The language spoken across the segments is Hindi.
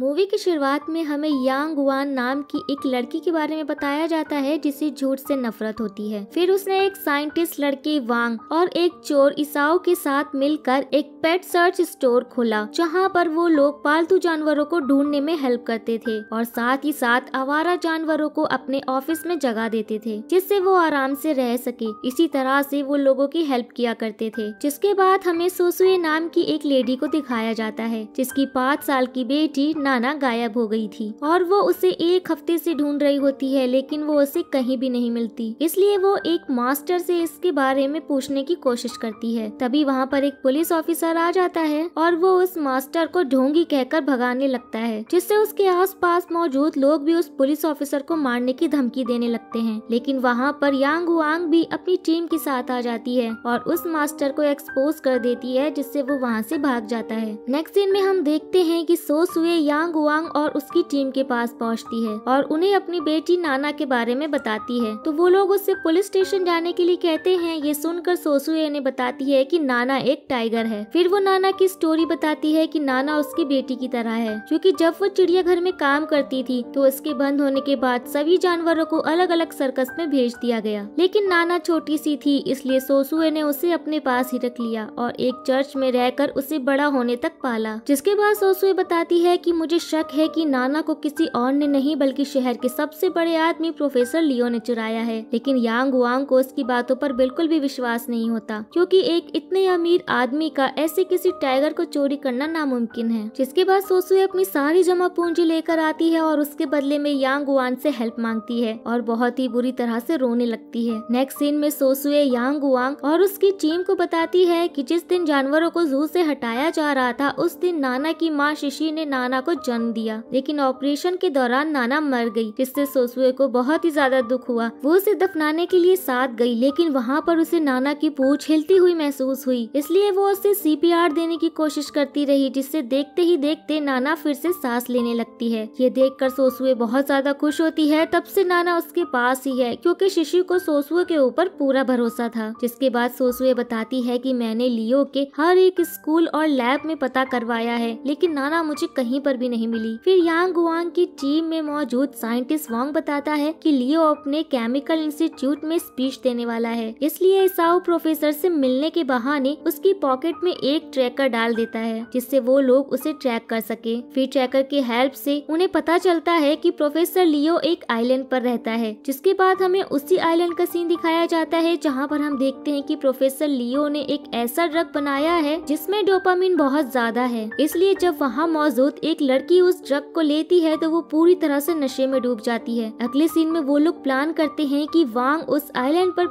मूवी की शुरुआत में हमें यांग वान नाम की एक लड़की के बारे में बताया जाता है जिसे झूठ से नफरत होती है फिर उसने एक साइंटिस्ट लड़के वांग और एक चोर ईसाओ के साथ मिलकर एक पेट सर्च स्टोर खोला जहां पर वो लोग पालतू जानवरों को ढूंढने में हेल्प करते थे और साथ ही साथ आवारा जानवरों को अपने ऑफिस में जगा देते थे जिससे वो आराम से रह सके इसी तरह से वो लोगों की हेल्प किया करते थे जिसके बाद हमें सोसुए नाम की एक लेडी को दिखाया जाता है जिसकी पाँच साल की बेटी नाना गायब हो गई थी और वो उसे एक हफ्ते से ढूंढ रही होती है लेकिन वो उसे कहीं भी नहीं मिलती इसलिए वो एक मास्टर से इसके बारे में पूछने की कोशिश करती है तभी वहाँ पर एक पुलिस ऑफिसर आ जाता है और वो उस मास्टर को ढोंगी कहकर भगाने लगता है जिससे उसके आस मौजूद लोग भी उस पुलिस ऑफिसर को मारने की धमकी देने लगते है लेकिन वहाँ पर यांग वांग भी अपनी टीम के साथ आ जाती है और उस मास्टर को एक्सपोज कर देती है जिससे वो वहाँ से भाग जाता है नेक्स्ट सीन में हम देखते हैं कि सुए यांग वांग और उसकी टीम के पास पहुंचती है और उन्हें अपनी बेटी नाना के बारे में बताती है तो वो लोग उससे पुलिस स्टेशन जाने के लिए कहते हैं ये सुनकर सोसुए ने बताती है कि नाना एक टाइगर है फिर वो नाना की स्टोरी बताती है कि नाना उसकी बेटी की तरह है क्योंकि जब वो चिड़ियाघर में काम करती थी तो उसके बंद होने के बाद सभी जानवरों को अलग अलग सर्कस में भेज दिया गया लेकिन नाना छोटी सी थी इसलिए सोसुए ने उसे अपने पास ही रख लिया और एक चर्च में रहकर उसे बड़ा होने तक पाला जिसके बाद सोसुए बताती है की मुझे शक है कि नाना को किसी और ने नहीं बल्कि शहर के सबसे बड़े आदमी प्रोफेसर लियो ने चुराया है लेकिन यांग वांग को उसकी बातों पर बिल्कुल भी विश्वास नहीं होता क्योंकि एक इतने अमीर आदमी का ऐसे किसी टाइगर को चोरी करना नामुमकिन है जिसके बाद सोसुए अपनी सारी जमा पूंजी लेकर आती है और उसके बदले में यांग गुआन से हेल्प मांगती है और बहुत ही बुरी तरह से रोने लगती है नेक्स्ट सीन में सोसुए यांग वांग और उसकी टीम को बताती है कि जिस दिन जानवरों को जू से हटाया जा रहा था उस दिन नाना की माँ शिशि ने नाना को को जन्म दिया लेकिन ऑपरेशन के दौरान नाना मर गई जिससे सोसुए को बहुत ही ज्यादा दुख हुआ वो उसे दफनाने के लिए साथ गई लेकिन वहाँ पर उसे नाना की पूछ हिलती हुई महसूस हुई इसलिए वो उसे सी देने की कोशिश करती रही जिससे देखते ही देखते नाना फिर से सांस लेने लगती है ये कर सोसुए बहुत ज्यादा खुश होती है तब से नाना उसके पास ही है क्योंकि शिशु को सोसुए के ऊपर पूरा भरोसा था जिसके बाद सोसुए बताती है कि मैंने लियो के हर एक स्कूल और लैब में पता करवाया है लेकिन नाना मुझे कहीं पर भी नहीं मिली फिर यांग गुआंग की टीम में मौजूद साइंटिस्ट वांग बताता है कि लियो अपने केमिकल इंस्टीट्यूट में स्पीच देने वाला है इसलिए इसाओ प्रोफेसर से मिलने के बहाने उसकी पॉकेट में एक ट्रैकर डाल देता है जिससे वो लोग उसे ट्रैक कर सके फिर ट्रैकर की हेल्प से उन्हें पता चलता है कि प्रोफेसर लियो एक आइलैंड पर रहता है जिसके बाद हमें उसी आइलैंड का सीन दिखाया जाता है जहाँ पर हम देखते हैं कि प्रोफेसर लियो ने एक ऐसा ड्रग बनाया है जिसमें डोपामिन बहुत ज्यादा है इसलिए जब वहाँ मौजूद एक लड़की उस ड्रग को लेती है तो वो पूरी तरह से नशे में डूब जाती है अगले सीन में वो लोग प्लान करते हैं कि वांग उस आइलैंड पर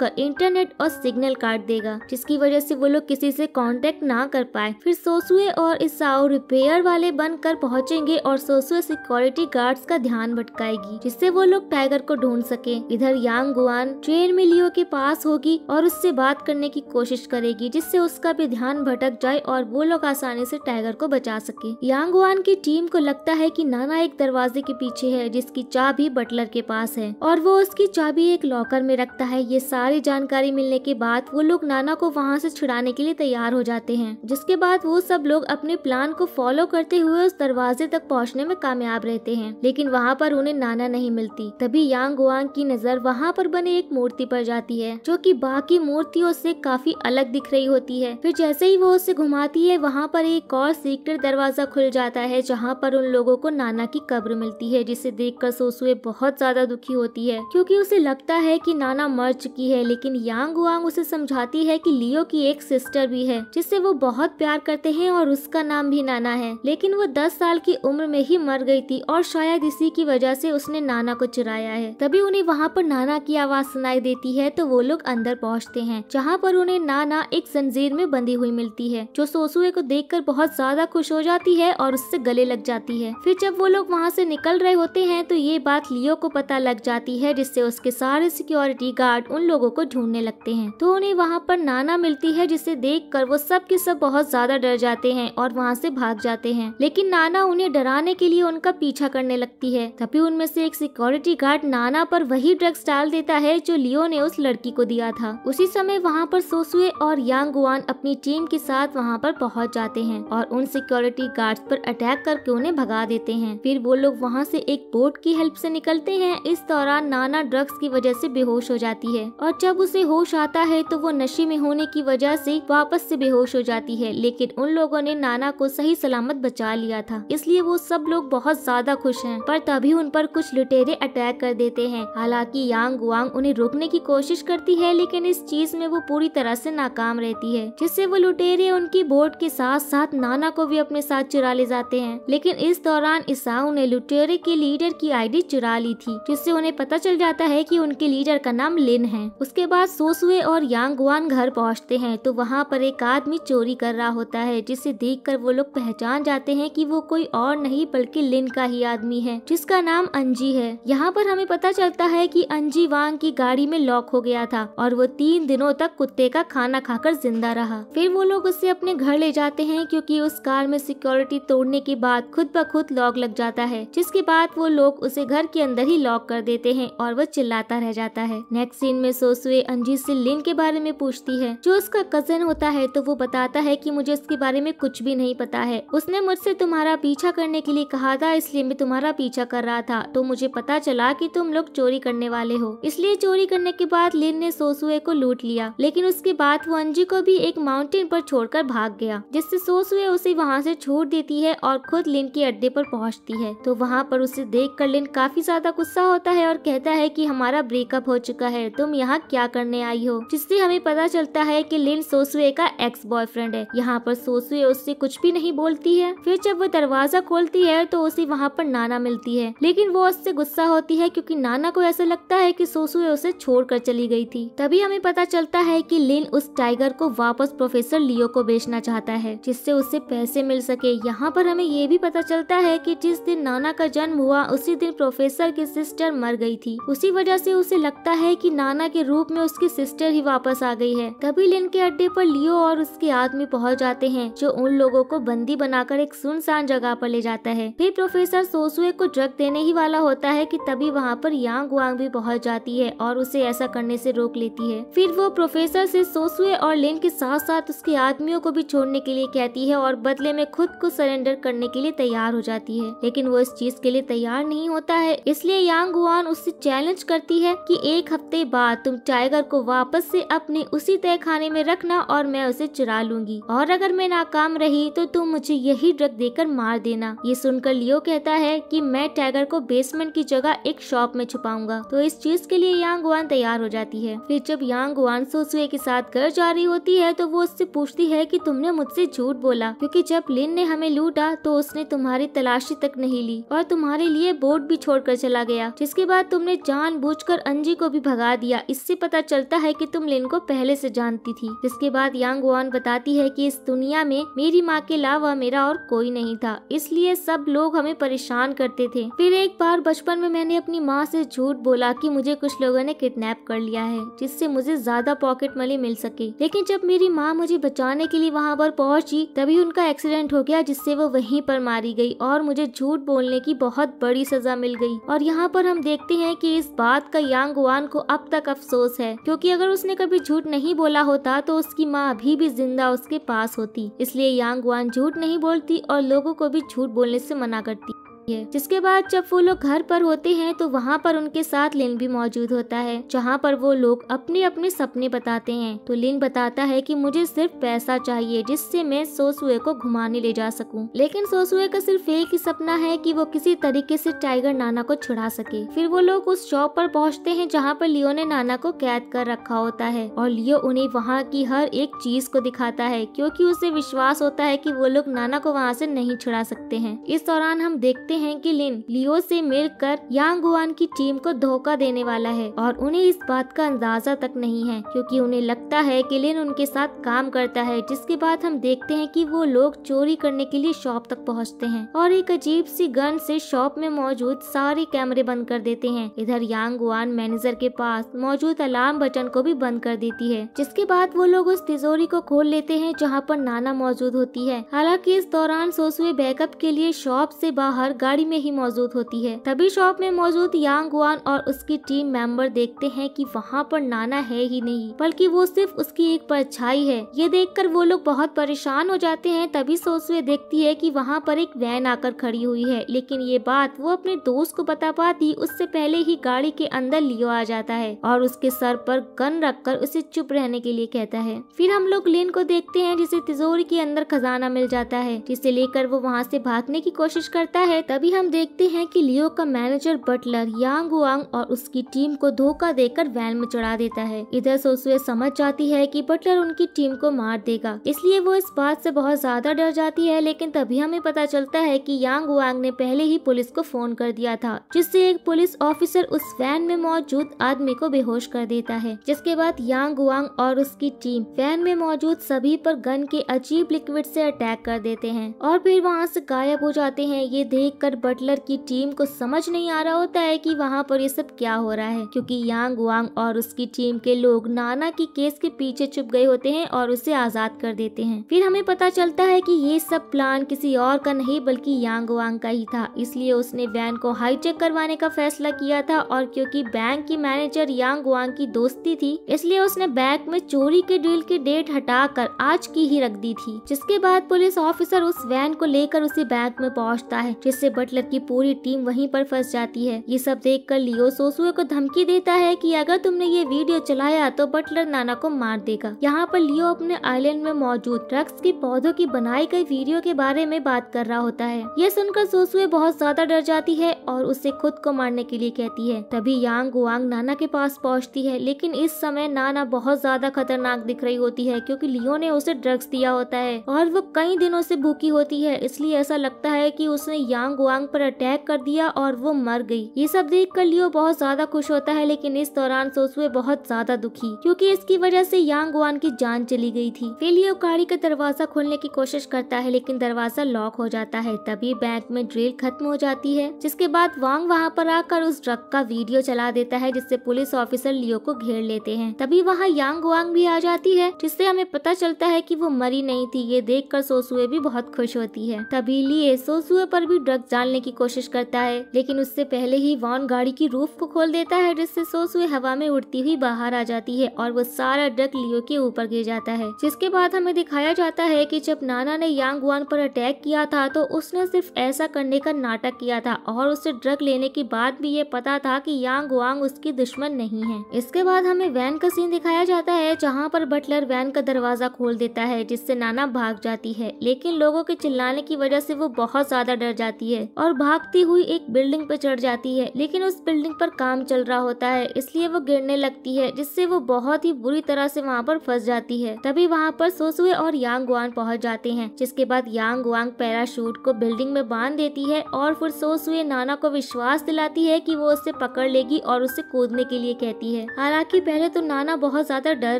कर इंटरनेट और सिग्नल काट देगा जिसकी वजह से वो लोग किसी से कॉन्टेक्ट ना कर पाए फिर सोसुए और इसाओ रिपेयर वाले बन कर पहुंचेंगे और सोसुए सिक्योरिटी गार्ड्स का ध्यान भटकाएगी जिससे वो लोग टाइगर को ढूंढ सके इधर यांग गुआन ट्रेन में लियो के पास होगी और उससे बात करने की कोशिश करेगी जिससे उसका भी ध्यान भटक जाए और वो लोग आसानी से टाइगर को बचा सके यांग गुआन पाकिस्तान की टीम को लगता है कि नाना एक दरवाजे के पीछे है जिसकी चाबी बटलर के पास है और वो उसकी चाबी एक लॉकर में रखता है ये सारी जानकारी मिलने के बाद वो लोग नाना को वहाँ से छुड़ाने के लिए तैयार हो जाते हैं जिसके बाद वो सब लोग अपने प्लान को फॉलो करते हुए उस दरवाजे तक पहुँचने में कामयाब रहते हैं लेकिन वहाँ पर उन्हें नाना नहीं मिलती तभी यांग गुआंग की नजर वहाँ पर बने एक मूर्ति पर जाती है जो की बाकी मूर्तियों से काफी अलग दिख रही होती है फिर जैसे ही वो उसे घुमाती है वहाँ पर एक और सीक्रेट दरवाजा खुल जाता है है जहाँ पर उन लोगों को नाना की कब्र मिलती है जिसे देखकर सोसुए बहुत ज्यादा दुखी होती है क्योंकि उसे लगता है कि नाना मर चुकी है लेकिन यांग वांग उसे समझाती है कि लियो की एक सिस्टर भी है जिससे वो बहुत प्यार करते हैं और उसका नाम भी नाना है लेकिन वो दस साल की उम्र में ही मर गई थी और शायद इसी की वजह से उसने नाना को चुराया है तभी उन्हें वहाँ पर नाना की आवाज सुनाई देती है तो वो लोग अंदर पहुँचते हैं जहाँ पर उन्हें नाना एक जंजीर में बंधी हुई मिलती है जो सोसुए को देखकर बहुत ज्यादा खुश हो जाती है और उससे गले लग जाती है फिर जब वो लोग वहाँ से निकल रहे होते हैं तो ये बात लियो को पता लग जाती है जिससे उसके सारे सिक्योरिटी गार्ड उन लोगों को ढूंढने लगते हैं तो उन्हें वहाँ पर नाना मिलती है जिसे देख कर वो सब के सब बहुत ज्यादा डर जाते हैं और वहाँ से भाग जाते हैं लेकिन नाना उन्हें डराने के लिए उनका पीछा करने लगती है तभी उनमें से एक सिक्योरिटी गार्ड नाना पर वही ड्रग्स डाल देता है जो लियो ने उस लड़की को दिया था उसी समय वहाँ पर सोसुए और यांग अपनी टीम के साथ वहाँ पर पहुँच जाते हैं और उन सिक्योरिटी गार्ड पर अटैक अटैक करके उन्हें भगा देते हैं फिर वो लोग वहाँ से एक बोट की हेल्प से निकलते हैं इस दौरान नाना ड्रग्स की वजह से बेहोश हो जाती है और जब उसे होश आता है तो वो नशे में होने की वजह से वापस से बेहोश हो जाती है लेकिन उन लोगों ने नाना को सही सलामत बचा लिया था इसलिए वो सब लोग बहुत ज्यादा खुश है पर तभी उन पर कुछ लुटेरे अटैक कर देते हैं हालांकि यांग गुआंग उन्हें रोकने की कोशिश करती है लेकिन इस चीज में वो पूरी तरह ऐसी नाकाम रहती है जिससे वो लुटेरे उनकी बोट के साथ साथ नाना को भी अपने साथ चुरा ले जाते जाते हैं लेकिन इस दौरान ईसाऊ ने लुटेरे के लीडर की आईडी चुरा ली थी जिससे उन्हें पता चल जाता है कि उनके लीडर का नाम लिन है उसके बाद सोसुए और यांगवान घर पहुंचते हैं तो वहां पर एक आदमी चोरी कर रहा होता है जिसे कर वो लोग पहचान जाते हैं की वो कोई और नहीं बल्कि लिन का ही आदमी है जिसका नाम अंजी है यहाँ पर हमें पता चलता है की अंजी वांग की गाड़ी में लॉक हो गया था और वो तीन दिनों तक कुत्ते का खाना खाकर जिंदा रहा फिर वो लोग उसे अपने घर ले जाते हैं क्योंकि उस कार में सिक्योरिटी तोड़ने होने के बाद खुद ब खुद लॉक लग जाता है जिसके बाद वो लोग उसे घर के अंदर ही लॉक कर देते हैं और वो चिल्लाता रह जाता है नेक्स्ट सीन में सोसुए अंजीत से लिन के बारे में पूछती है जो उसका कजन होता है तो वो बताता है की मुझे उसके बारे में कुछ भी नहीं पता है उसने मुझसे तुम्हारा पीछा करने के लिए कहा था इसलिए मैं तुम्हारा पीछा कर रहा था तो मुझे पता चला की तुम लोग चोरी करने वाले हो इसलिए चोरी करने के बाद लिन ने सोसुए को लूट लिया लेकिन उसके बाद वो अंजी को भी एक माउंटेन पर छोड़कर भाग गया जिससे सोसुए उसे वहाँ से छोड़ देती है और और खुद लिन के अड्डे पर पहुंचती है तो वहां पर उसे देख कर लिन काफी ज्यादा गुस्सा होता है और कहता है कि हमारा ब्रेकअप हो चुका है तुम यहाँ क्या करने आई हो जिससे हमें पता चलता है कि लिन सोसुए का एक्स बॉयफ्रेंड है यहाँ पर सोसुए उससे कुछ भी नहीं बोलती है फिर जब वो दरवाजा खोलती है तो उसे वहाँ पर नाना मिलती है लेकिन वो उससे गुस्सा होती है क्यूँकी नाना को ऐसा लगता है की सोसुए उसे कर चली गयी थी तभी हमें पता चलता है की लिन उस टाइगर को वापस प्रोफेसर लियो को बेचना चाहता है जिससे उससे पैसे मिल सके यहाँ पर हमें हमें ये भी पता चलता है कि जिस दिन नाना का जन्म हुआ उसी दिन प्रोफेसर की सिस्टर मर गई थी उसी वजह से उसे लगता है कि नाना के रूप में उसकी सिस्टर ही वापस आ गई है तभी लिन के अड्डे पर लियो और उसके आदमी पहुंच जाते हैं जो उन लोगों को बंदी बनाकर एक सुनसान जगह पर ले जाता है फिर प्रोफेसर सोसुए को ड्रग देने ही वाला होता है की तभी वहाँ पर यांग वांग भी पहुँच जाती है और उसे ऐसा करने ऐसी रोक लेती है फिर वो प्रोफेसर ऐसी सोसुए और लिन के साथ साथ उसके आदमियों को भी छोड़ने के लिए कहती है और बदले में खुद को सरेंडर कर करने के लिए तैयार हो जाती है लेकिन वो इस चीज के लिए तैयार नहीं होता है इसलिए यांग गुआन उससे चैलेंज करती है कि एक हफ्ते बाद तुम टाइगर को वापस से अपने उसी तय खाने में रखना और मैं उसे चुरा लूंगी और अगर मैं नाकाम रही तो तुम मुझे यही ड्रग देकर मार देना ये सुनकर लियो कहता है कि मैं टाइगर को बेसमेंट की जगह एक शॉप में छुपाऊंगा तो इस चीज के लिए यांग गुआन तैयार हो जाती है फिर जब यांग गुआन सोसुए के साथ घर जा रही होती है तो वो उससे पूछती है कि तुमने मुझसे झूठ बोला क्योंकि जब लिन ने हमें लूटा तो उसने तुम्हारी तलाशी तक नहीं ली और तुम्हारे लिए बोट भी छोड़कर चला गया जिसके बाद तुमने जानबूझकर अंजी को भी भगा दिया इससे पता चलता है कि तुम लिन को पहले से जानती थी जिसके बाद यांग वान बताती है कि इस दुनिया में मेरी माँ के अलावा मेरा और कोई नहीं था इसलिए सब लोग हमें परेशान करते थे फिर एक बार बचपन में मैंने अपनी माँ से झूठ बोला की मुझे कुछ लोगों ने किडनेप कर लिया है जिससे मुझे ज्यादा पॉकेट मनी मिल सके लेकिन जब मेरी माँ मुझे बचाने के लिए वहाँ पर पहुँची तभी उनका एक्सीडेंट हो गया जिससे वो वही यहीं पर मारी गई और मुझे झूठ बोलने की बहुत बड़ी सजा मिल गई और यहाँ पर हम देखते हैं कि इस बात का यांग वान को अब तक अफसोस है क्योंकि अगर उसने कभी झूठ नहीं बोला होता तो उसकी माँ अभी भी जिंदा उसके पास होती इसलिए यांग वान झूठ नहीं बोलती और लोगों को भी झूठ बोलने से मना करती है जिसके बाद जब वो लोग घर पर होते हैं तो वहाँ पर उनके साथ लिन भी मौजूद होता है जहाँ पर वो लोग अपने अपने सपने बताते हैं तो लिन बताता है कि मुझे सिर्फ पैसा चाहिए जिससे मैं सोसुए को घुमाने ले जा सकूं। लेकिन सोसुए का सिर्फ एक ही सपना है कि वो किसी तरीके से टाइगर नाना को छुड़ा सके फिर वो लोग उस शॉप पर पहुँचते हैं जहाँ पर लियो ने नाना को कैद कर रखा होता है और लियो उन्हें वहाँ की हर एक चीज को दिखाता है क्यूँकी उसे विश्वास होता है की वो लोग नाना को वहाँ ऐसी नहीं छुड़ा सकते हैं इस दौरान हम देखते सकते हैं कि लिन लियो से मिलकर गुआन की टीम को धोखा देने वाला है और उन्हें इस बात का अंदाजा तक नहीं है क्योंकि उन्हें लगता है कि लिन उनके साथ काम करता है जिसके बाद हम देखते हैं कि वो लोग चोरी करने के लिए शॉप तक पहुंचते हैं और एक अजीब सी गन से शॉप में मौजूद सारे कैमरे बंद कर देते हैं इधर गुआन मैनेजर के पास मौजूद अलार्म बटन को भी बंद कर देती है जिसके बाद वो लोग उस तिजोरी को खोल लेते हैं जहाँ पर नाना मौजूद होती है हालांकि इस दौरान सोसुए बैकअप के लिए शॉप से बाहर गाड़ी में ही मौजूद होती है तभी शॉप में मौजूद यांग वान और उसकी टीम मेंबर देखते हैं कि वहाँ पर नाना है ही नहीं बल्कि वो सिर्फ उसकी एक परछाई है ये देखकर वो लोग बहुत परेशान हो जाते हैं तभी सोसवे देखती है कि वहाँ पर एक वैन आकर खड़ी हुई है लेकिन ये बात वो अपने दोस्त को बता पाती उससे पहले ही गाड़ी के अंदर लियो आ जाता है और उसके सर पर गन कर उसे चुप रहने के लिए कहता है फिर हम लोग लिन को देखते हैं जिसे तिजोरी के अंदर खजाना मिल जाता है जिसे लेकर वो वहाँ से भागने की कोशिश करता है तभी हम देखते हैं कि लियो का मैनेजर बटलर यांग वांग और उसकी टीम को धोखा देकर वैन में चढ़ा देता है इधर सोसुए समझ जाती है कि बटलर उनकी टीम को मार देगा इसलिए वो इस बात से बहुत ज्यादा डर जाती है लेकिन तभी हमें पता चलता है कि यांग वांग ने पहले ही पुलिस को फोन कर दिया था जिससे एक पुलिस ऑफिसर उस वैन में मौजूद आदमी को बेहोश कर देता है जिसके बाद यांग वांग और उसकी टीम वैन में मौजूद सभी पर गन के अजीब लिक्विड से अटैक कर देते हैं और फिर वहाँ से गायब हो जाते हैं ये देख देखकर बटलर की टीम को समझ नहीं आ रहा होता है कि वहाँ पर ये सब क्या हो रहा है क्योंकि यांग वांग और उसकी टीम के लोग नाना की केस के पीछे छुप गए होते हैं और उसे आजाद कर देते हैं फिर हमें पता चलता है कि ये सब प्लान किसी और का नहीं बल्कि यांग वांग का ही था इसलिए उसने वैन को हाईटेक करवाने का फैसला किया था और क्योंकि बैंक की मैनेजर यांग वांग की दोस्ती थी इसलिए उसने बैंक में चोरी के डील की डेट हटा कर आज की ही रख दी थी जिसके बाद पुलिस ऑफिसर उस वैन को लेकर उसे बैंक में पहुँचता है जिससे से बटलर की पूरी टीम वहीं पर फंस जाती है ये सब देख कर लियो सोसुए को धमकी देता है की अगर तुमने ये वीडियो चलाया तो बटलर नाना को मार देगा यहाँ पर लियो अपने आइलैंड में मौजूद ट्रक्स के पौधों की बनाई गई वीडियो के बारे में बात कर रहा होता है ये सुनकर सोसुए बहुत ज्यादा डर जाती है और उसे खुद को मारने के लिए कहती है तभी यांग वांग नाना के पास पहुँचती है लेकिन इस समय नाना बहुत ज्यादा खतरनाक दिख रही होती है क्योंकि लियो ने उसे ड्रग्स दिया होता है और वो कई दिनों से भूखी होती है इसलिए ऐसा लगता है कि उसने यांग गुआंग पर अटैक कर दिया और वो मर गई ये सब देख कर लियो बहुत ज्यादा खुश होता है लेकिन इस दौरान सोसुए बहुत ज्यादा दुखी क्योंकि इसकी वजह से यांग गुआंग की जान चली गई थी फिर लियो गाड़ी का दरवाजा खोलने की कोशिश करता है लेकिन दरवाजा लॉक हो जाता है तभी बैंक में ड्रिल खत्म हो जाती है जिसके बाद वांग वहाँ पर आकर उस ट्रक का वीडियो चला देता है जिससे पुलिस ऑफिसर लियो को घेर लेते हैं तभी वहाँ यांग वांग भी आ जाती है जिससे हमें पता चलता है की वो मरी नहीं थी ये देख कर सोसुए भी बहुत खुश होती है तभी लिए सोसुए पर भी ड्रग्स जानने की कोशिश करता है लेकिन उससे पहले ही वॉन गाड़ी की रूफ को खोल देता है जिससे सोस हुए हवा में उड़ती हुई बाहर आ जाती है और वो सारा ड्रग लियो के ऊपर गिर जाता है जिसके बाद हमें दिखाया जाता है की जब नाना ने यांग वान पर अटैक किया था तो उसने सिर्फ ऐसा करने का नाटक किया था और उसे ड्रग लेने के बाद भी ये पता था कि यांग वांग उसकी दुश्मन नहीं है इसके बाद हमें वैन का सीन दिखाया जाता है जहाँ पर बटलर वैन का दरवाजा खोल देता है जिससे नाना भाग जाती है लेकिन लोगों के चिल्लाने की वजह से वो बहुत ज्यादा डर जाती है है और भागती हुई एक बिल्डिंग पे चढ़ जाती है लेकिन उस बिल्डिंग पर काम चल रहा होता है इसलिए वो गिरने लगती है जिससे वो बहुत ही बुरी तरह से वहाँ पर फंस जाती है तभी वहाँ पर सोसुए और यांग वांग पहुँच जाते हैं जिसके बाद यांग वांग पैराशूट को बिल्डिंग में बांध देती है और फिर सोसुए नाना को विश्वास दिलाती है की वो उसे पकड़ लेगी और उसे कूदने के लिए कहती है हालांकि पहले तो नाना बहुत ज्यादा डर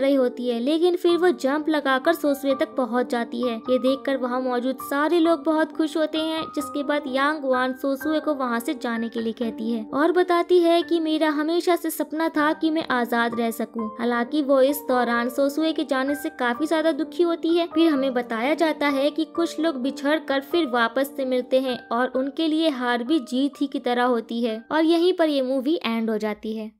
रही होती है लेकिन फिर वो जंप लगाकर सोसुए तक पहुँच जाती है ये कर वहाँ मौजूद सारे लोग बहुत खुश होते हैं जिसके बाद यांग यांग वान सोसुए को वहाँ से जाने के लिए कहती है और बताती है कि मेरा हमेशा से सपना था कि मैं आजाद रह सकूं। हालांकि वो इस दौरान सोसुए के जाने से काफी ज्यादा दुखी होती है फिर हमें बताया जाता है कि कुछ लोग बिछड़ कर फिर वापस से मिलते हैं और उनके लिए हार भी जीत ही की तरह होती है और यहीं पर ये मूवी एंड हो जाती है